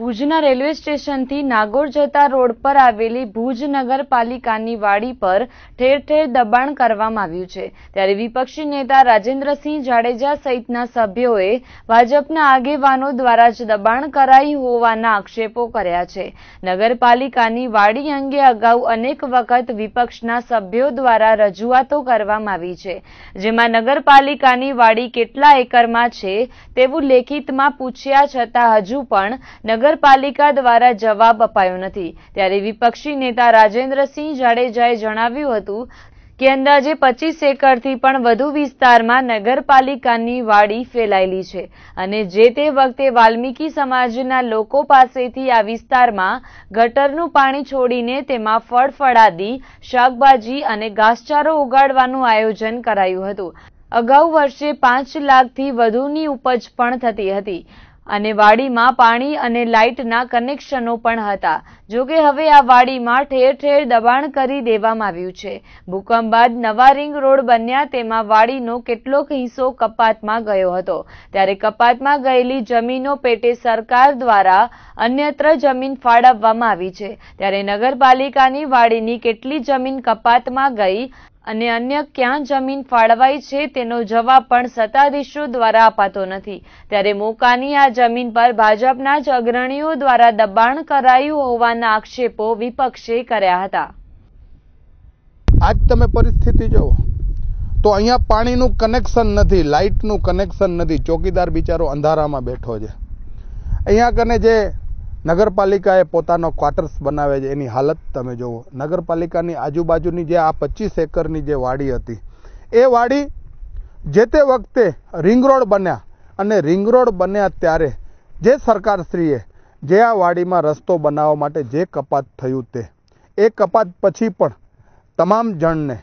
ભુજના રેલવે સ્ટેશનથી નાગોર જતા રોડ પર આવેલી ભુજ નગરપાલિકાની વાડી પર ઠેર ઠેર દબાણ કરવામાં આવ્યું છે ત્યારે વિપક્ષી નેતા રાજેન્દ્રસિંહ જાડેજા સહિતના સભ્યોએ ભાજપના આગેવાનો દ્વારા જ દબાણ કરાઈ હોવાના આક્ષેપો કર્યા છે નગરપાલિકાની વાડી અંગે અગાઉ અનેક વખત વિપક્ષના સભ્યો દ્વારા રજૂઆતો કરવામાં આવી છે જેમાં નગરપાલિકાની વાડી કેટલા એકરમાં છે તેવું લેખિતમાં પૂછ્યા છતાં હજુ પણ નગર નગરપાલિકા દ્વારા જવાબ અપાયો નથી ત્યારે વિપક્ષી નેતા રાજેન્દ્રસિંહ જાડેજાએ જણાવ્યું હતું કે અંદાજે પચીસ એકરથી પણ વધુ વિસ્તારમાં નગરપાલિકાની વાડી ફેલાયેલી છે અને જે તે વખતે વાલ્મીકી સમાજના લોકો પાસેથી આ વિસ્તારમાં ગટરનું પાણી છોડીને તેમાં ફળફળાદી શાકભાજી અને ઘાસચારો ઉગાડવાનું આયોજન કરાયું હતું અગાઉ વર્ષે પાંચ લાખથી વધુની ઉપજ પણ થતી હતી અને વાડીમાં પાણી અને લાઇટના કનેક્શનો પણ હતા જોકે હવે આ વાડીમાં ઠેર ઠેર દબાણ કરી દેવામાં આવ્યું છે ભૂકંપ બાદ નવા રિંગ રોડ બન્યા તેમાં વાડીનો કેટલોક હિસ્સો કપાતમાં ગયો હતો ત્યારે કપાતમાં ગયેલી જમીનો પેટે સરકાર દ્વારા અન્યત્ર જમીન ફાળવવામાં આવી છે ત્યારે નગરપાલિકાની વાડીની કેટલી જમીન કપાતમાં ગઈ અને અન્ય ક્યાં જમીન ફાળવાઈ છે તેનો જવાબ પણ સત્તાધીશો દ્વારા અપાતો નથી ત્યારે મોકાની આ જમીન પર ભાજપના જ અગ્રણીઓ દ્વારા દબાણ કરાયું હોવાના આક્ષેપો વિપક્ષે કર્યા હતા આજ તમે પરિસ્થિતિ જુઓ તો અહીંયા પાણીનું કનેક્શન નથી લાઇટનું કનેક્શન નથી ચોકીદાર બિચારો અંધારામાં બેઠો છે અહીંયા કને જે નગરપાલિકાએ પોતાનો ક્વાર્ટર્સ બનાવે છે એની હાલત તમે જુઓ નગરપાલિકાની આજુબાજુની જે આ પચીસ એકરની જે વાડી હતી એ વાડી જે તે વખતે રિંગ રોડ બન્યા અને રિંગ રોડ બન્યા ત્યારે જે સરકારશ્રીએ જે આ વાડીમાં રસ્તો બનાવવા માટે જે કપાત થયું તે એ કપાત પછી પણ તમામ જણને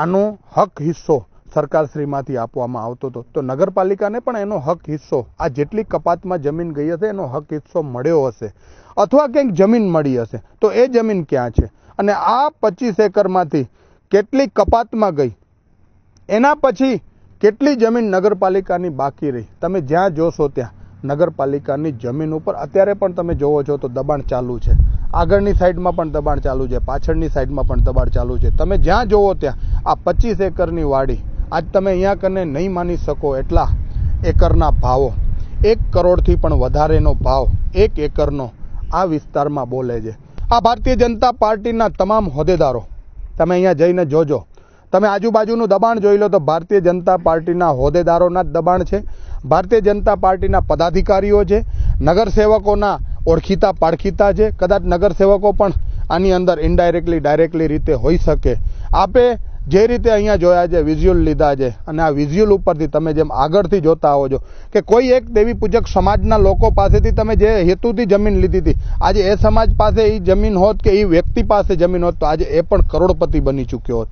આનો હક હિસ્સો સરકારશ્રીમાંથી આપવામાં આવતો હતો તો નગરપાલિકાને પણ એનો હક હિસ્સો આ જેટલી કપાતમાં જમીન ગઈ હશે એનો હક હિસ્સો મળ્યો હશે અથવા કંઈક જમીન મળી હશે તો એ જમીન ક્યાં છે અને આ પચીસ એકરમાંથી કેટલી કપાતમાં ગઈ એના પછી કેટલી જમીન નગરપાલિકાની બાકી રહી તમે જ્યાં જોશો ત્યાં નગરપાલિકાની જમીન ઉપર અત્યારે પણ તમે જોવો છો તો દબાણ ચાલુ છે આગળની સાઈડમાં પણ દબાણ ચાલુ છે પાછળની સાઈડમાં પણ દબાણ ચાલુ છે તમે જ્યાં જોવો ત્યાં આ પચીસ એકરની વાડી આજ તમે અહીંયા કને નહીં માની શકો એટલા એકરના ભાવો એક કરોડથી પણ વધારેનો ભાવ એક એકરનો આ વિસ્તારમાં બોલે છે આ ભારતીય જનતા પાર્ટીના તમામ હોદ્દેદારો તમે અહીંયા જઈને જોજો તમે આજુબાજુનું દબાણ જોઈ લો તો ભારતીય જનતા પાર્ટીના હોદ્દેદારોના જ દબાણ છે ભારતીય જનતા પાર્ટીના પદાધિકારીઓ છે નગરસેવકોના ઓળખીતા પાળખીતા છે કદાચ નગરસેવકો પણ આની અંદર ઇનડાયરેક્ટલી ડાયરેક્ટલી રીતે હોઈ શકે આપે જે રીતે અહીંયા જોયા છે વિઝ્યુઅલ લીધા છે અને આ વિઝ્યુઅલ ઉપરથી તમે જેમ આગળથી જોતા આવો છો કે કોઈ એક દેવી પૂજક સમાજના લોકો પાસેથી તમે જે હેતુથી જમીન લીધી હતી આજે એ સમાજ પાસે એ જમીન હોત કે એ વ્યક્તિ પાસે જમીન હોત તો આજે એ પણ કરોડપતિ બની ચૂક્યો હોત